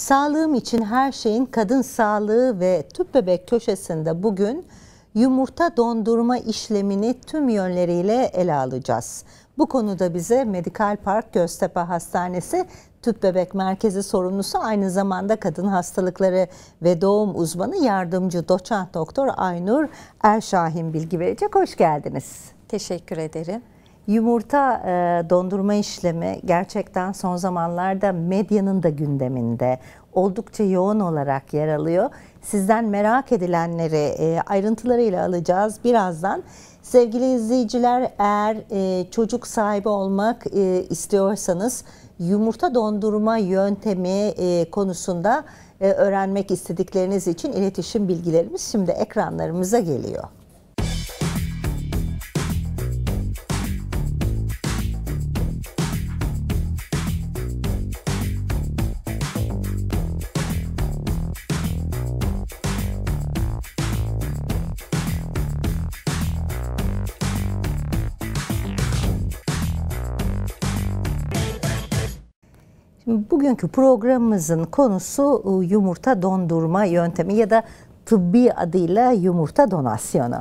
Sağlığım için her şeyin kadın sağlığı ve tüp bebek köşesinde bugün yumurta dondurma işlemini tüm yönleriyle ele alacağız. Bu konuda bize Medikal Park Göztepe Hastanesi Tüp Bebek Merkezi sorumlusu aynı zamanda kadın hastalıkları ve doğum uzmanı yardımcı doçent doktor Aynur Erşahin bilgi verecek. Hoş geldiniz. Teşekkür ederim. Yumurta e, dondurma işlemi gerçekten son zamanlarda medyanın da gündeminde oldukça yoğun olarak yer alıyor. Sizden merak edilenleri e, ayrıntılarıyla alacağız birazdan. Sevgili izleyiciler eğer e, çocuk sahibi olmak e, istiyorsanız yumurta dondurma yöntemi e, konusunda e, öğrenmek istedikleriniz için iletişim bilgilerimiz şimdi ekranlarımıza geliyor. Bugünkü programımızın konusu e, yumurta dondurma yöntemi ya da tıbbi adıyla yumurta donasyonu.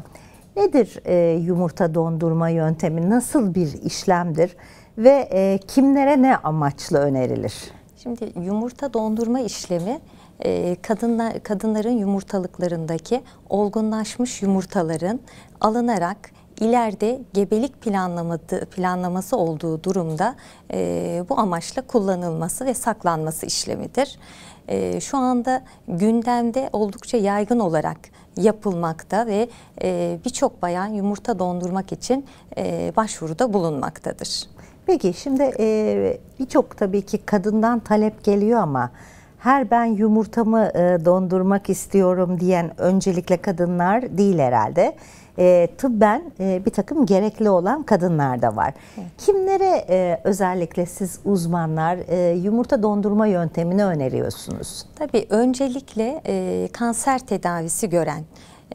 Nedir e, yumurta dondurma yöntemi? Nasıl bir işlemdir ve e, kimlere ne amaçlı önerilir? Şimdi yumurta dondurma işlemi e, kadınla, kadınların yumurtalıklarındaki olgunlaşmış yumurtaların alınarak ileride gebelik planlaması, planlaması olduğu durumda e, bu amaçla kullanılması ve saklanması işlemidir. E, şu anda gündemde oldukça yaygın olarak yapılmakta ve e, birçok bayan yumurta dondurmak için e, başvuruda bulunmaktadır. Peki şimdi e, birçok tabii ki kadından talep geliyor ama her ben yumurtamı e, dondurmak istiyorum diyen öncelikle kadınlar değil herhalde e, tıbben e, bir takım gerekli olan kadınlar da var. Evet. Kimlere e, özellikle siz uzmanlar e, yumurta dondurma yöntemini öneriyorsunuz? Tabii öncelikle e, kanser tedavisi gören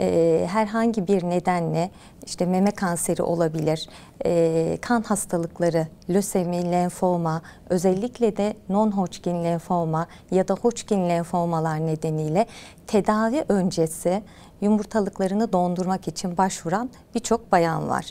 e, herhangi bir nedenle işte meme kanseri olabilir, e, kan hastalıkları, lösemi, lenfoma, özellikle de non-Hodgkin lenfoma ya da Hodgkin lenfomalar nedeniyle tedavi öncesi yumurtalıklarını dondurmak için başvuran birçok bayan var.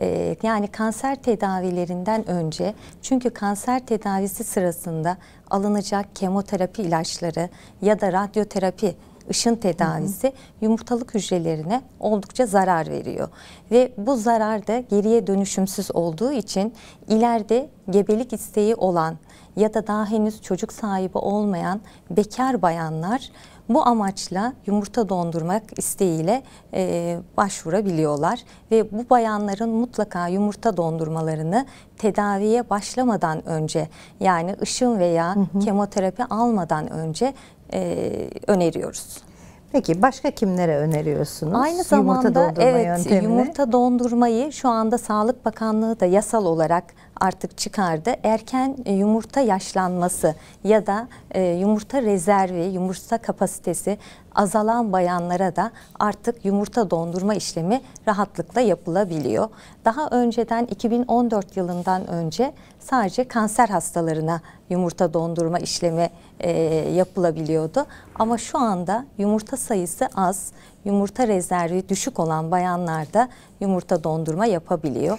Ee, yani kanser tedavilerinden önce çünkü kanser tedavisi sırasında alınacak kemoterapi ilaçları ya da radyoterapi ışın tedavisi hı hı. yumurtalık hücrelerine oldukça zarar veriyor. Ve bu zarar da geriye dönüşümsüz olduğu için ileride gebelik isteği olan ya da daha henüz çocuk sahibi olmayan bekar bayanlar bu amaçla yumurta dondurmak isteğiyle e, başvurabiliyorlar ve bu bayanların mutlaka yumurta dondurmalarını tedaviye başlamadan önce yani ışın veya hı hı. kemoterapi almadan önce e, öneriyoruz. Peki başka kimlere öneriyorsunuz? Aynı zamanda yumurta dondurma evet yöntemini. yumurta dondurmayı şu anda Sağlık Bakanlığı da yasal olarak artık çıkardı. Erken e, yumurta yaşlanması ya da e, yumurta rezervi, yumurta kapasitesi azalan bayanlara da artık yumurta dondurma işlemi rahatlıkla yapılabiliyor. Daha önceden 2014 yılından önce sadece kanser hastalarına yumurta dondurma işlemi e, yapılabiliyordu. Ama şu anda yumurta sayısı az, yumurta rezervi düşük olan bayanlar da yumurta dondurma yapabiliyor.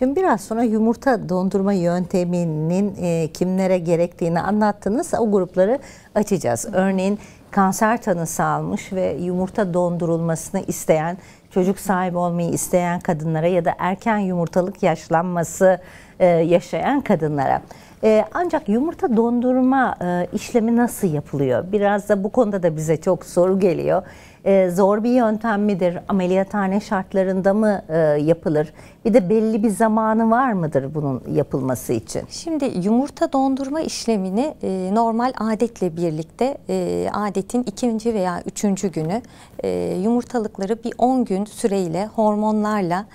Şimdi biraz sonra yumurta dondurma yönteminin e, kimlere gerektiğini anlattınız. O grupları açacağız. Örneğin kanser tanısı almış ve yumurta dondurulmasını isteyen, çocuk sahibi olmayı isteyen kadınlara ya da erken yumurtalık yaşlanması e, yaşayan kadınlara. E, ancak yumurta dondurma e, işlemi nasıl yapılıyor? Biraz da bu konuda da bize çok soru geliyor. Ee, zor bir yöntem midir? Ameliyathane şartlarında mı e, yapılır? Bir de belli bir zamanı var mıdır bunun yapılması için? Şimdi yumurta dondurma işlemini e, normal adetle birlikte e, adetin ikinci veya üçüncü günü yumurtalıkları bir 10 gün süreyle hormonlarla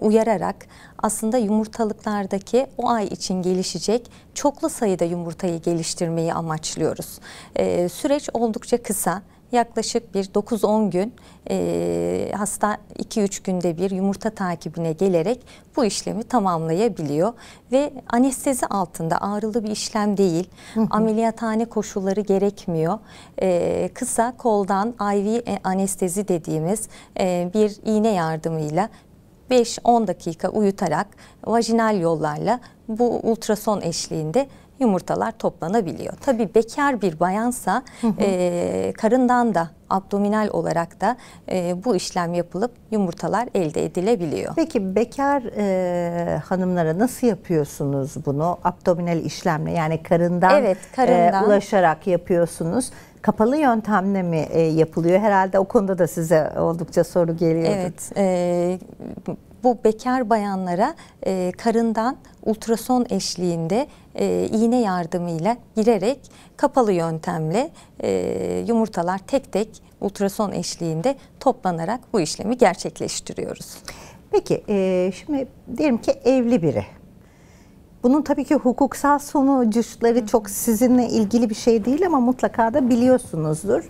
uyararak aslında yumurtalıklardaki o ay için gelişecek çoklu sayıda yumurtayı geliştirmeyi amaçlıyoruz. E, süreç oldukça kısa yaklaşık bir 9-10 gün e, hasta 2-3 günde bir yumurta takibine gelerek bu işlemi tamamlayabiliyor. Ve anestezi altında ağrılı bir işlem değil, hı ameliyathane koşulları gerekmiyor. E, kısa koldan IV anestezi dediğimiz e, bir iğne yardımıyla 5-10 dakika uyutarak vajinal yollarla bu ultrason eşliğinde yumurtalar toplanabiliyor. Tabii bekar bir bayansa hı hı. E, karından da abdominal olarak da e, bu işlem yapılıp yumurtalar elde edilebiliyor. Peki bekar e, hanımlara nasıl yapıyorsunuz bunu? Abdominal işlemle yani karından, evet, karından. E, ulaşarak yapıyorsunuz. Kapalı yöntemle mi e, yapılıyor? Herhalde o konuda da size oldukça soru geliyordu. Evet, e, bu bekar bayanlara e, karından ultrason eşliğinde e, iğne yardımıyla girerek kapalı yöntemle e, yumurtalar tek tek ultrason eşliğinde toplanarak bu işlemi gerçekleştiriyoruz. Peki e, şimdi diyelim ki evli biri. Bunun tabii ki hukuksal sonuçları çok sizinle ilgili bir şey değil ama mutlaka da biliyorsunuzdur.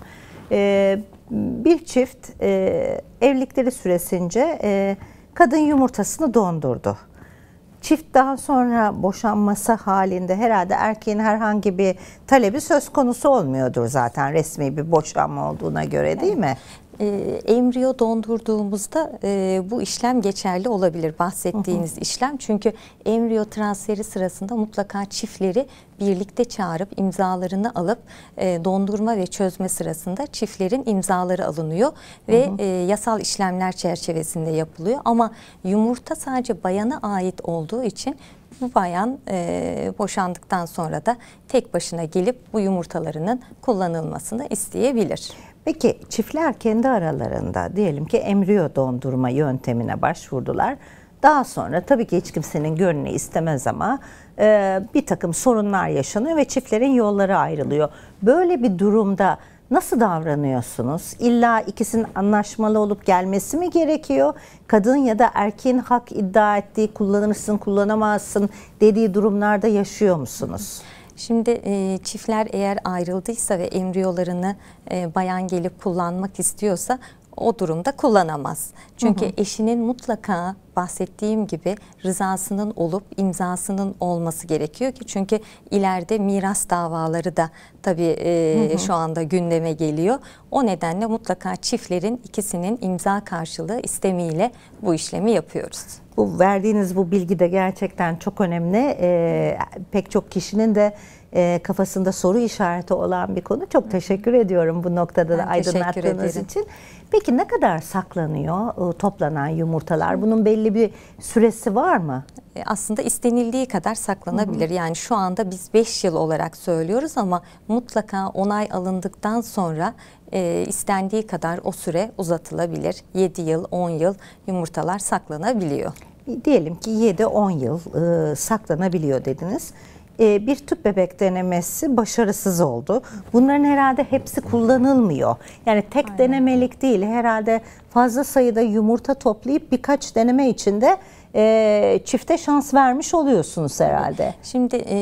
E, bir çift e, evlilikleri süresince e, Kadın yumurtasını dondurdu. Çift daha sonra boşanması halinde herhalde erkeğin herhangi bir talebi söz konusu olmuyordur zaten resmi bir boşanma olduğuna göre değil mi? e, embriyo dondurduğumuzda e, bu işlem geçerli olabilir bahsettiğiniz hı hı. işlem. Çünkü embriyo transferi sırasında mutlaka çiftleri birlikte çağırıp imzalarını alıp e, dondurma ve çözme sırasında çiftlerin imzaları alınıyor ve hı hı. E, yasal işlemler çerçevesinde yapılıyor. Ama yumurta sadece bayana ait olduğu için bu bayan e, boşandıktan sonra da tek başına gelip bu yumurtalarının kullanılmasını isteyebilir. Peki çiftler kendi aralarında diyelim ki embriyo dondurma yöntemine başvurdular. Daha sonra tabii ki hiç kimsenin gönlünü istemez ama e, bir takım sorunlar yaşanıyor ve çiftlerin yolları ayrılıyor. Böyle bir durumda nasıl davranıyorsunuz? İlla ikisinin anlaşmalı olup gelmesi mi gerekiyor? Kadın ya da erkeğin hak iddia ettiği kullanırsın kullanamazsın dediği durumlarda yaşıyor musunuz? Şimdi e, çiftler eğer ayrıldıysa ve embriyolarını e, bayan gelip kullanmak istiyorsa o durumda kullanamaz. Çünkü hı hı. eşinin mutlaka bahsettiğim gibi rızasının olup imzasının olması gerekiyor ki çünkü ileride miras davaları da tabii e, hı hı. şu anda gündeme geliyor. O nedenle mutlaka çiftlerin ikisinin imza karşılığı istemiyle bu işlemi yapıyoruz. Bu verdiğiniz bu bilgi de gerçekten çok önemli. Ee, pek çok kişinin de e, kafasında soru işareti olan bir konu. Çok teşekkür ediyorum bu noktada da ben aydınlattığınız için. Peki ne kadar saklanıyor e, toplanan yumurtalar? Bunun belli bir süresi var mı? E, aslında istenildiği kadar saklanabilir. Hı hı. Yani şu anda biz 5 yıl olarak söylüyoruz ama mutlaka onay alındıktan sonra e, istendiği kadar o süre uzatılabilir. 7 yıl, 10 yıl yumurtalar saklanabiliyor. E, diyelim ki 7-10 yıl e, saklanabiliyor dediniz. Ee, bir tüp bebek denemesi başarısız oldu. Bunların herhalde hepsi kullanılmıyor. Yani tek Aynen. denemelik değil. Herhalde fazla sayıda yumurta toplayıp birkaç deneme içinde e, çifte şans vermiş oluyorsunuz herhalde. Şimdi e,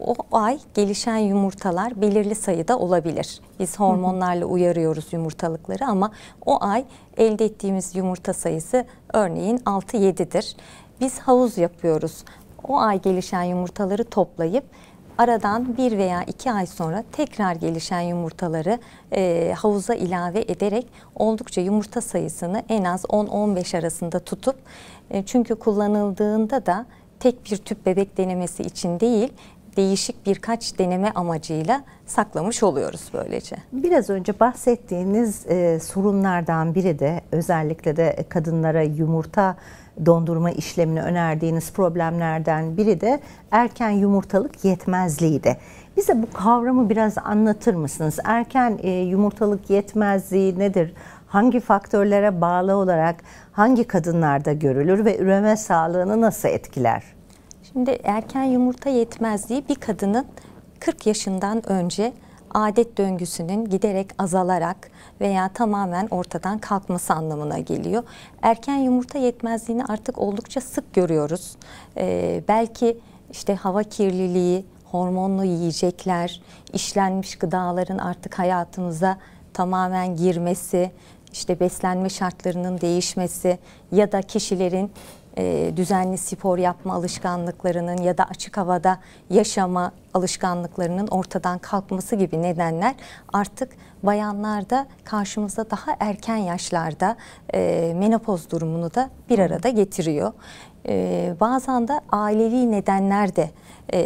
o ay gelişen yumurtalar belirli sayıda olabilir. Biz hormonlarla uyarıyoruz yumurtalıkları ama o ay elde ettiğimiz yumurta sayısı örneğin 6-7'dir. Biz havuz yapıyoruz o ay gelişen yumurtaları toplayıp aradan bir veya iki ay sonra tekrar gelişen yumurtaları e, havuza ilave ederek oldukça yumurta sayısını en az 10-15 arasında tutup e, çünkü kullanıldığında da tek bir tüp bebek denemesi için değil değişik birkaç deneme amacıyla saklamış oluyoruz böylece. Biraz önce bahsettiğiniz e, sorunlardan biri de özellikle de kadınlara yumurta dondurma işlemini önerdiğiniz problemlerden biri de erken yumurtalık yetmezliğiydi. Bize bu kavramı biraz anlatır mısınız? Erken e, yumurtalık yetmezliği nedir? Hangi faktörlere bağlı olarak hangi kadınlarda görülür ve üreme sağlığını nasıl etkiler? Şimdi erken yumurta yetmezliği bir kadının 40 yaşından önce adet döngüsünün giderek azalarak veya tamamen ortadan kalkması anlamına geliyor. Erken yumurta yetmezliğini artık oldukça sık görüyoruz. Ee, belki işte hava kirliliği, hormonlu yiyecekler, işlenmiş gıdaların artık hayatımıza tamamen girmesi, işte beslenme şartlarının değişmesi ya da kişilerin e, düzenli spor yapma alışkanlıklarının ya da açık havada yaşama alışkanlıklarının ortadan kalkması gibi nedenler artık bayanlarda karşımıza daha erken yaşlarda e, menopoz durumunu da bir arada getiriyor. E, bazen de ailevi nedenler de e,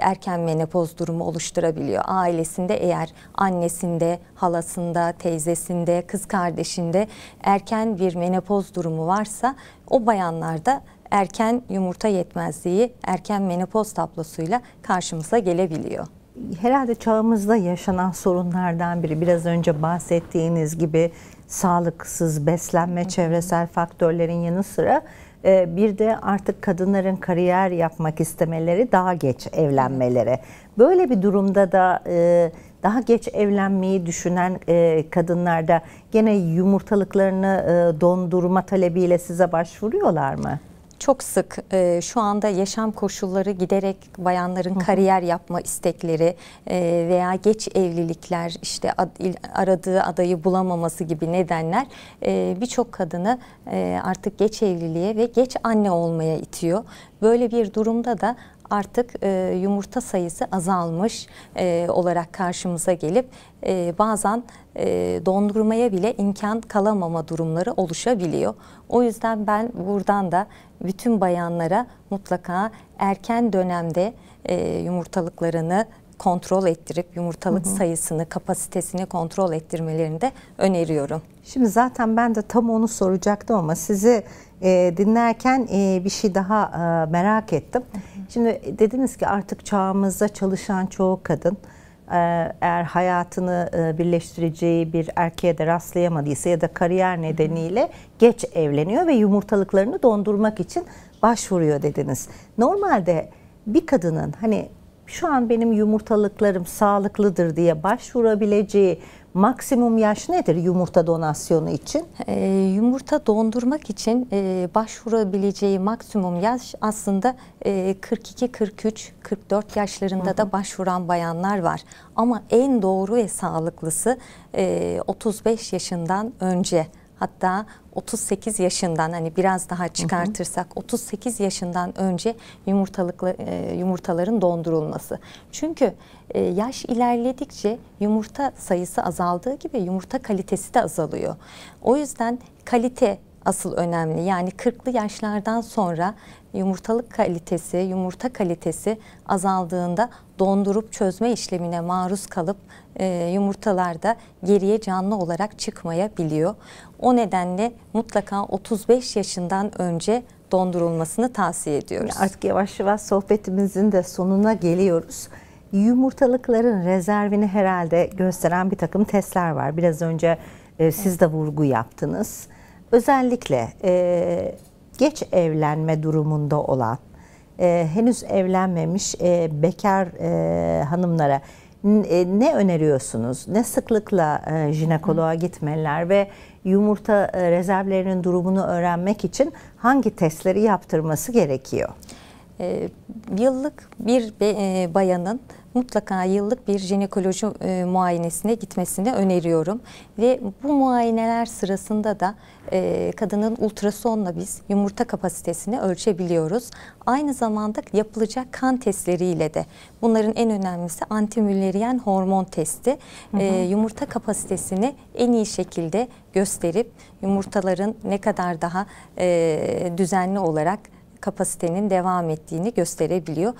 erken menopoz durumu oluşturabiliyor. Ailesinde eğer annesinde, halasında, teyzesinde, kız kardeşinde erken bir menopoz durumu varsa o bayanlarda erken yumurta yetmezliği, erken menopoz tablosuyla karşımıza gelebiliyor herhalde çağımızda yaşanan sorunlardan biri biraz önce bahsettiğiniz gibi sağlıksız beslenme, çevresel faktörlerin yanı sıra ee, bir de artık kadınların kariyer yapmak istemeleri daha geç evlenmeleri. Böyle bir durumda da e, daha geç evlenmeyi düşünen e, kadınlarda gene yumurtalıklarını e, dondurma talebiyle size başvuruyorlar mı? çok sık e, şu anda yaşam koşulları giderek bayanların kariyer yapma istekleri e, veya geç evlilikler işte ad, il, aradığı adayı bulamaması gibi nedenler e, birçok kadını e, artık geç evliliğe ve geç anne olmaya itiyor. Böyle bir durumda da artık e, yumurta sayısı azalmış e, olarak karşımıza gelip e, bazen e, dondurmaya bile imkan kalamama durumları oluşabiliyor. O yüzden ben buradan da bütün bayanlara mutlaka erken dönemde e, yumurtalıklarını kontrol ettirip yumurtalık hı hı. sayısını, kapasitesini kontrol ettirmelerini de öneriyorum. Şimdi zaten ben de tam onu soracaktım ama sizi e, dinlerken e, bir şey daha e, merak ettim. Hı hı. Şimdi e, dediniz ki artık çağımızda çalışan çoğu kadın e, eğer hayatını e, birleştireceği bir erkeğe de rastlayamadıysa ya da kariyer nedeniyle geç evleniyor ve yumurtalıklarını dondurmak için başvuruyor dediniz. Normalde bir kadının hani şu an benim yumurtalıklarım sağlıklıdır diye başvurabileceği maksimum yaş nedir yumurta donasyonu için? E, yumurta dondurmak için e, başvurabileceği maksimum yaş aslında e, 42, 43, 44 yaşlarında Hı -hı. da başvuran bayanlar var. Ama en doğru ve sağlıklısı e, 35 yaşından önce hatta 38 yaşından hani biraz daha çıkartırsak 38 yaşından önce yumurtalıkla e, yumurtaların dondurulması. Çünkü e, yaş ilerledikçe yumurta sayısı azaldığı gibi yumurta kalitesi de azalıyor. O yüzden kalite asıl önemli. Yani 40'lı yaşlardan sonra yumurtalık kalitesi, yumurta kalitesi azaldığında dondurup çözme işlemine maruz kalıp e, yumurtalar da geriye canlı olarak çıkmayabiliyor. O nedenle mutlaka 35 yaşından önce dondurulmasını tavsiye ediyoruz. Artık yavaş yavaş sohbetimizin de sonuna geliyoruz. Yumurtalıkların rezervini herhalde gösteren bir takım testler var. Biraz önce e, siz de vurgu yaptınız. Özellikle e, geç evlenme durumunda olan, e, henüz evlenmemiş e, bekar e, hanımlara e, ne öneriyorsunuz? Ne sıklıkla e, jinekoloğa gitmeler ve yumurta e, rezervlerinin durumunu öğrenmek için hangi testleri yaptırması gerekiyor? E, yıllık bir e, bayanın mutlaka yıllık bir jinekoloji e, muayenesine gitmesini öneriyorum. Ve bu muayeneler sırasında da e, kadının ultrasonla biz yumurta kapasitesini ölçebiliyoruz. Aynı zamanda yapılacak kan testleriyle de bunların en önemlisi antimülleriyen hormon testi. Hı e, hı. E, yumurta kapasitesini en iyi şekilde gösterip yumurtaların ne kadar daha e, düzenli olarak kapasitenin devam ettiğini gösterebiliyor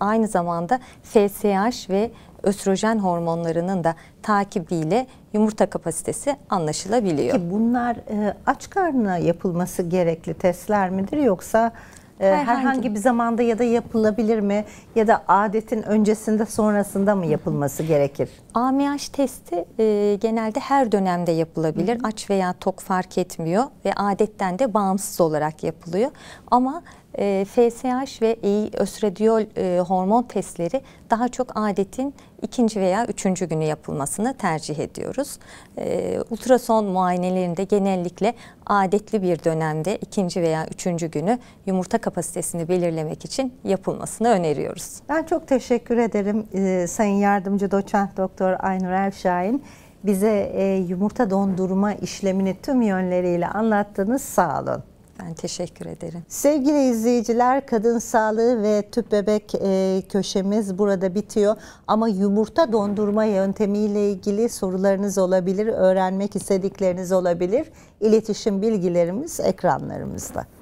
aynı zamanda FSH ve östrojen hormonlarının da takibiyle yumurta kapasitesi anlaşılabiliyor. Peki bunlar e, aç karnına yapılması gerekli testler midir yoksa e, herhangi. herhangi bir zamanda ya da yapılabilir mi ya da adetin öncesinde sonrasında mı yapılması gerekir? AMH testi e, genelde her dönemde yapılabilir. Hı hı. Aç veya tok fark etmiyor ve adetten de bağımsız olarak yapılıyor. Ama e, ee, FSH ve östradiol e, hormon testleri daha çok adetin ikinci veya üçüncü günü yapılmasını tercih ediyoruz. E, ultrason muayenelerinde genellikle adetli bir dönemde ikinci veya üçüncü günü yumurta kapasitesini belirlemek için yapılmasını öneriyoruz. Ben çok teşekkür ederim e, Sayın Yardımcı Doçent Doktor Aynur Erşahin bize e, yumurta dondurma işlemini tüm yönleriyle anlattınız. Sağ olun. Ben teşekkür ederim. Sevgili izleyiciler, kadın sağlığı ve tüp bebek e, köşemiz burada bitiyor. Ama yumurta dondurma yöntemiyle ilgili sorularınız olabilir, öğrenmek istedikleriniz olabilir. İletişim bilgilerimiz ekranlarımızda.